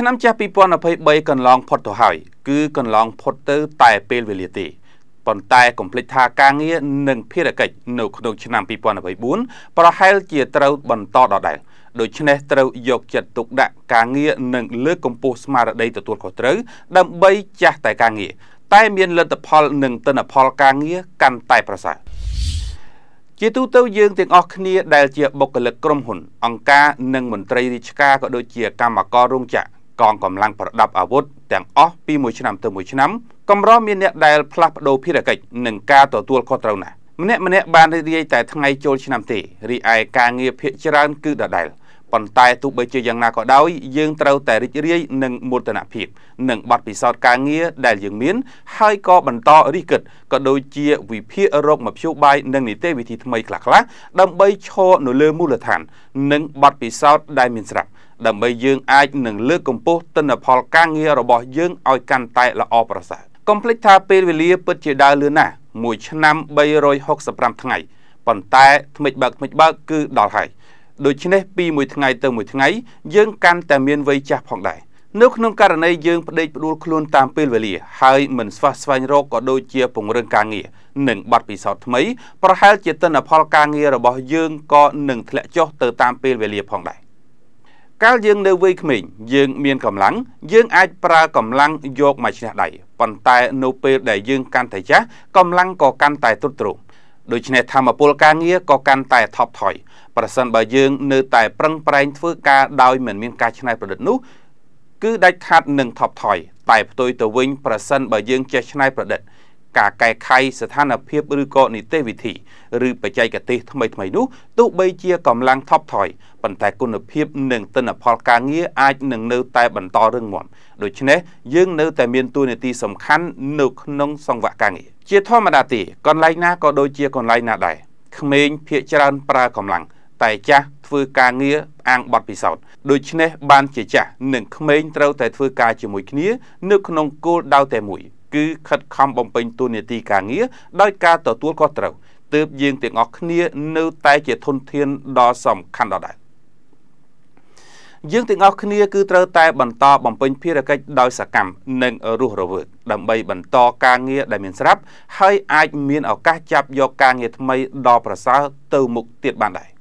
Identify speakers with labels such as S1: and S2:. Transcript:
S1: ឆ្នាំចាស់2023កន្លងផុតទៅហើយគឺកន្លងផុតទៅ តែពេលវេលាទេប៉ុន្តែកុំភ្លេចថាការងារនិងភារកិច្ចនៅក្នុង ឆ្នាំ2024ប្រហែលជាត្រូវបន្តដដែលដូច្នេះត្រូវយកចិត្តទុកដាក់ការងារនិងលើកកម្ពស់ស្មារតីទទួល ខុសត្រូវដើម្បីចាស់តែការងារតែ មានលទ្ធផលនិងទិន្នផលការងារកាន់តែប្រសើរជាទូទៅយើងទាំងអស់គ្នាដែលជាបុគ្គលិកក្រុមហ៊ុន អង្គការនិងមន្ត្រីរាជការក៏ដូចជាកម្មកររោងចក្រកងកម្លាំងប្រដាប់អាវុធទាំងអស់ពីមួយឆ្នាំទៅមួយឆ្នាំកម្រមានអ្នកដែលផ្លាស់ប្ដូរភារកិច្ចនិងការទទួលខុសត្រូវណាស់ម្នាក់ម្នាក់បានរៀបតែថ្ងៃចូលឆ្នាំទេរីឯការងារភាកច្រើនគឺដដែលប៉ុន្តែទោះបីជាយ៉ាងណាក៏ដោយយើងត្រូវតែរីករាយនឹងមោទនភាពនិងបទពិសោធន៍ការងារដែលយើងមាន ហើយក៏បន្តរិះគិតក៏ដូចជាវិភាគរោគមព្យោបាយនិងនីតិវិធីថ្មីខ្លះៗដើម្បីឈរនៅលើមូលដ្ឋាននិងបទពិសោធន៍ដែលមានស្រាប់ដើម្បីយើងអាចនឹងលើកកម្ពស់ទិន្នផលការងាររបស់យើងឲ្យកាន់តែល្អប្រសើរកុំភ្លេចថាពេលវេលាពិតជាដើរលឿនណាស់មួយឆ្នាំ365ថ្ងៃប៉ុន្តែថ្មិចបើកថ្មិចបើកគឺដល់ហើយដូច្នេះពីមួយថ្ងៃទៅមួយថ្ងៃយើងកាន់តែមានវ័យចាស់ផងដែរនៅក្នុងករណីយើងផ្ដេកផ្ដួលខ្លួនតាមពេលវេលាហើយមិនស្វះស្វែងរកក៏ដូចជាពង្រឹងការងារនិងបាត់ពិសោធន៍ថ្មីប្រហែលជាទិន្នផលការងាររបស់យើងក៏នឹងធ្លាក់ចុះទៅតាមពេលវេលា ផងដែរកាលយើងនៅវ័យក្មេងយើងមានកម្លាំងយើងអាចប្រើកម្លាំងយកមកឈ្នះដៃប៉ុន្តែនៅពេលដែលយើង កាន់តែចាស់កម្លាំងក៏កាន់តែទ្រុឌទ្រោមដូច្នេះធម្មពលការងារក៏កាន់តែថប់ថយ ប្រសិន បើយើងនៅតែប្រឹងប្រែងធ្វើការដោយមិនមាន ការច្នៃប្រឌិតនោះគឺដាច់ខាតនឹងថប់ថយ តែផ្ទុយទៅវិញប្រសិនបើយើងចេះច្នៃប្រឌិតការកែខៃស្ថានភាពឬក៏នីតិវិធីឬបច្ចេកទេសថ្មីថ្មីនោះទោះបីជាកម្លាំងថប់ថយប៉ុន្តែគុណភាពនិងទិន្នផលការងារអាចនឹងនៅតែបន្តរឹងមាំដូច្នេះយើងនៅតែមានទួនាទីសំខាន់នៅក្នុងសង្វាក់ការងារជាធម្មតាទីកន្លែងណាក៏ដូចជាកន្លែងណាដែរក្មេងភាកច្រើនប្រើកម្លាំងតែចាស់ធ្វើការងារអាងបត់ពិសោធន៍ដូច្នេះបានជាចាស់និងក្មេងត្រូវតែធ្វើការជាមួយគ្នានៅក្នុងគោលដៅតែមួយគឺខិតខំបំពេញតួនាទីការងារដោយការទទួលខុសត្រូវទើបយើង ទាំងអស់គ្នានៅតែជាធនធានដ៏សំខាន់ដដែលយើងទាំងអស់គ្នាគឺត្រូវតែ បន្តបំពេញភារកិច្ចដោយសកម្មនិង រស់រវើកដើម្បីបន្តការងារដែលមានស្រាប់ហើយអាចមានឱកាសចាប់យកការងារថ្មីដ៏ប្រសើរទៅមុខទៀតបានដែរ